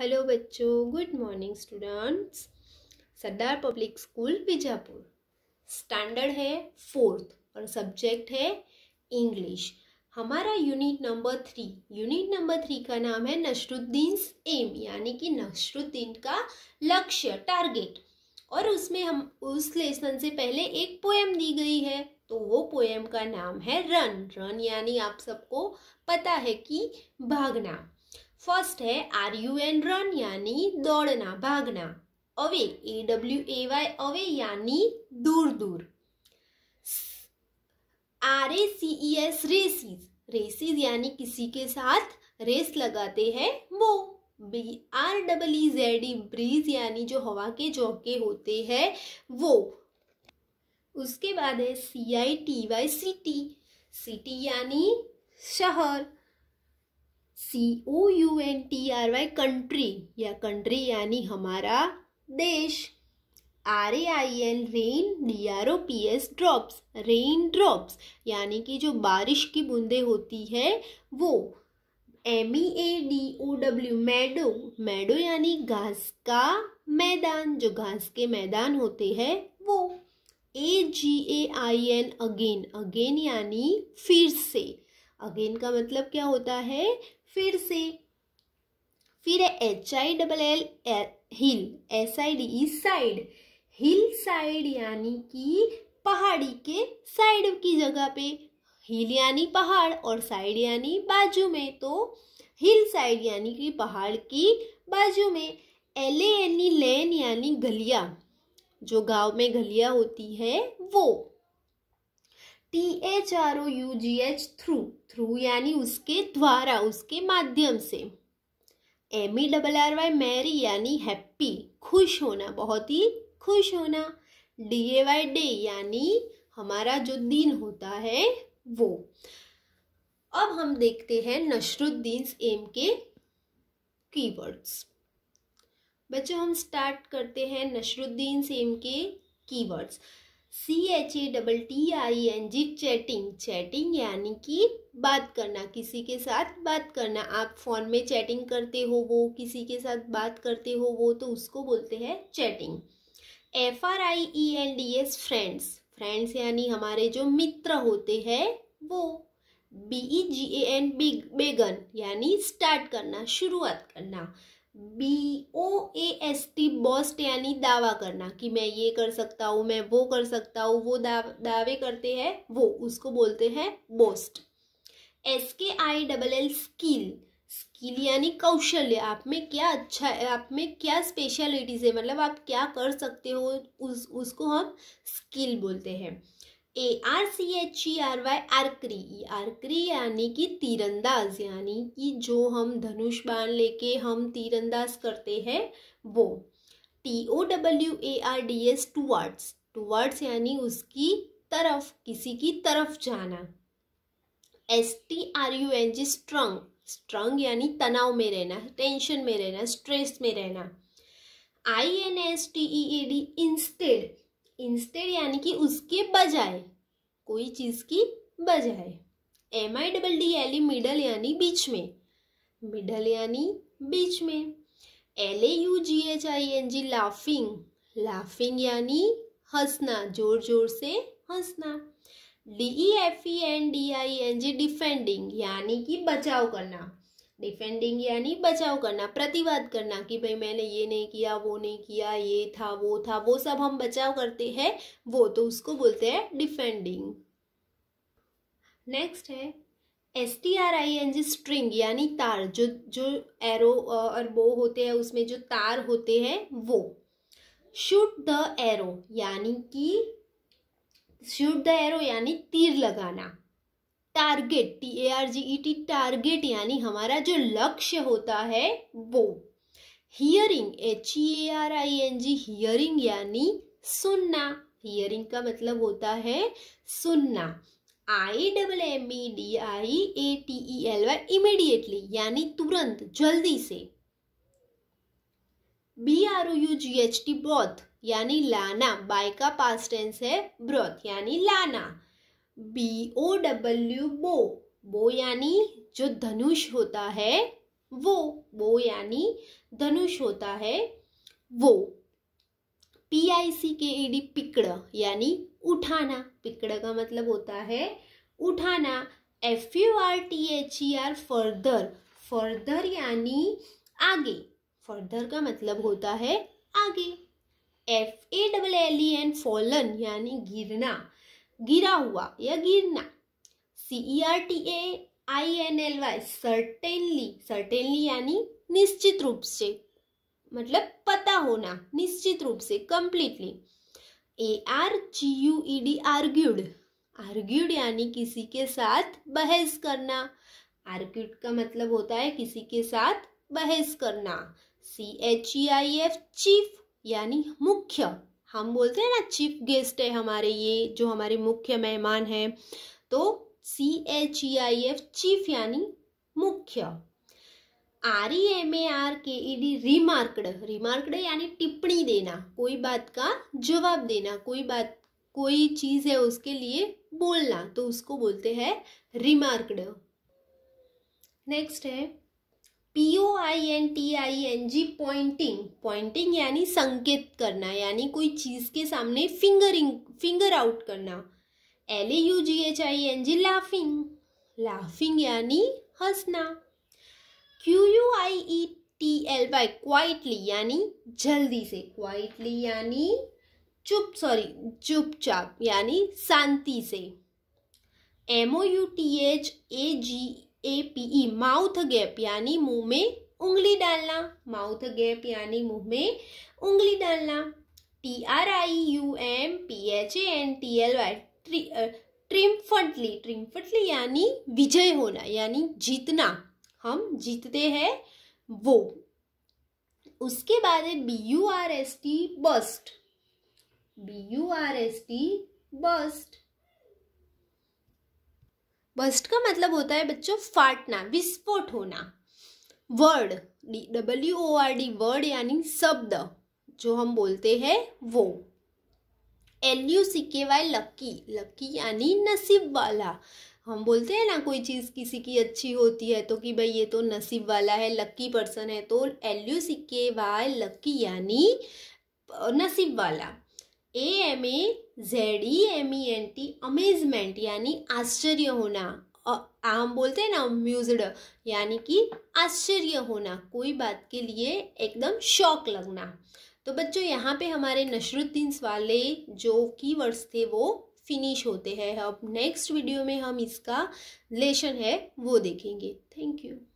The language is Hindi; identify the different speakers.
Speaker 1: हेलो बच्चों good morning students Sardar public school Bijapur standard है फोर्थ और सब्जेक्ट है इंग्लिश हमारा unit number three unit number three का नाम है नशरुद्दीन एम यानी कि नशरुद्दीन का लक्ष्य टारगेट और उसमें हम उस लेसन से पहले एक पोएम दी गई है तो वो पोएम का नाम है रन रन यानी आप सबको पता है कि भागना फर्स्ट है आर यू एन रन यानी दौड़ना भागना away A W A Y away यानी दूर दूर R A C E S races races यानी किसी के साथ रेस लगाते हैं वो B R double E Z E breeze यानी जो हवा के झोंके होते हैं वो उसके बाद है C I T Y city city यानी शहर C O U N T R Y country या कंट्री यानी हमारा देश R A I N rain D R O P S drops rain drops यानी कि जो बारिश की बूंदें होती है वो M E A D O W meadow meadow यानी घास का मैदान जो घास के मैदान होते हैं वो A G A I N again again यानी फिर से अगेन का मतलब क्या होता है फिर से फिर है H I double L hill S I D E side hill side यानी कि पहाड़ी के साइड की जगह पे हिल यानी पहाड़ और साइड यानी बाजू में तो हिल साइड यानी कि पहाड़ की बाजू में एल ए लेन यानी गलिया जो गांव में गलिया होती है वो T H R O U G H through through यानी उसके द्वारा उसके माध्यम से M E double R Y merry यानी हैप्पी खुश होना बहुत ही खुश होना डी ए वाई डे यानी हमारा जो दिन होता है वो अब हम देखते हैं नशरुद्दीन एम के कीवर्ड्स बच्चों हम स्टार्ट करते हैं नशरुद्दीन सेम के keywords C H A double T I N G chatting chatting यानी कि बात करना किसी के साथ बात करना आप फ़ोन में चैटिंग करते हो वो किसी के साथ बात करते हो वो तो उसको बोलते हैं chatting F R I E N D S friends friends यानी हमारे जो मित्र होते हैं वो B E G A N big began यानी स्टार्ट करना शुरुआत करना B O A S T boast यानी दावा करना कि मैं ये कर सकता हूँ मैं वो कर सकता हूँ वो दाव, दावे करते हैं वो उसको बोलते हैं boast S K I double L skill skill यानी कौशल्य आप में क्या अच्छा है आप में क्या स्पेशलिटीज़ है मतलब आप क्या कर सकते हो उस उसको हम स्किल बोलते हैं A R C H E R Y archery archery यानी कि तीरंदाज यानी कि जो हम धनुष बाण लेके हम तीरंदाज करते हैं वो T O W A R D S towards towards यानी उसकी तरफ किसी की तरफ जाना S T R U N G strung strung यानी तनाव में रहना टेंशन में रहना स्ट्रेस में रहना I N S T E A D instead instead यानी कि उसके बजाय कोई चीज़ की बजाय M I double D L E middle यानी बीच में मिडल यानी बीच में L A U G H I N G laughing laughing यानी हंसना जोर जोर से हंसना D E F E N D I N G defending यानी कि बचाव करना डिफेंडिंग यानी बचाव करना प्रतिवाद करना कि भाई मैंने ये नहीं किया वो नहीं किया ये था वो था वो सब हम बचाव करते हैं वो तो उसको बोलते हैं डिफेंडिंग नेक्स्ट है S T R I N G string यानी तार जो जो एरो और बो होते हैं उसमें जो तार होते हैं वो शूट द एरो यानी कि शूट द एरो यानी तीर लगाना target T A R G E T target यानी हमारा जो लक्ष्य होता है वो hearing H E A R I N G hearing यानी सुनना हियरिंग का मतलब होता है सुनना I double M E D I A T E L Y immediately यानी तुरंत जल्दी से B R O U G H T brought यानी लाना बाय का पास्ट टेंस है ब्रॉथ यानी लाना बी ओ डब्ल्यू बो बो यानी जो धनुष होता है वो बो यानी धनुष होता है वो पी आई सी के ई डी पिकड़ यानी उठाना पिकड़ का मतलब होता है उठाना F U R T H E R further further यानी आगे फर्दर का मतलब होता है आगे F A double L E N fallen यानी गिरना गिरा हुआ या गिरना C R T A I N L Y certainly certainly यानी निश्चित रूप से मतलब पता होना निश्चित रूप से completely A R G U E D argued argued यानी किसी के साथ बहस करना आर्ग्यूड का मतलब होता है किसी के साथ बहस करना C H E I F chief यानी मुख्य हम बोलते हैं ना चीफ गेस्ट है हमारे ये जो हमारे मुख्य मेहमान हैं तो C H E I F chief यानी मुख्य R E M A R K E D रिमार्कड रिमार्कड यानी टिप्पणी देना कोई बात का जवाब देना कोई बात कोई चीज़ है उसके लिए बोलना तो उसको बोलते हैं रिमार्कड नेक्स्ट है P O I N T I N G pointing pointing यानी संकेत करना यानी कोई चीज़ के सामने फिंगरिंग फिंगर आउट करना L A U G H I N G laughing laughing यानी हंसना Q U I E T L Y quietly यानी जल्दी से क्वाइटली यानी चुप सॉरी चुपचाप यानी शांति से M O U T H A G A P E mouth gape यानी मुंह में उंगली डालना माउथ गैप यानी मुंह में उंगली डालना T R I U M P H A N T L Y triumphantly triumphantly यानी विजय होना यानी जीतना हम जीतते हैं वो उसके बाद है B U R S T burst B U R S T burst burst का मतलब होता है बच्चों फाटना विस्फोट होना word W O R D word यानी शब्द जो हम बोलते हैं वो एल यू सी के वाई लक्की लक्की यानी नसीब वाला हम बोलते हैं ना कोई चीज़ किसी की अच्छी होती है तो कि भाई ये तो नसीब वाला है लक्की पर्सन है तो एल यू सी के वाई लक्की यानी नसीब वाला A M A Z E M E N T amazement यानी आश्चर्य होना हम बोलते हैं ना अम्यूज यानी कि आश्चर्य होना कोई बात के लिए एकदम शौक लगना तो बच्चों यहाँ पे हमारे नशरुद्दीन वाले जो की वर्ड्स थे वो फिनिश होते हैं अब नेक्स्ट वीडियो में हम इसका लेशन है वो देखेंगे थैंक यू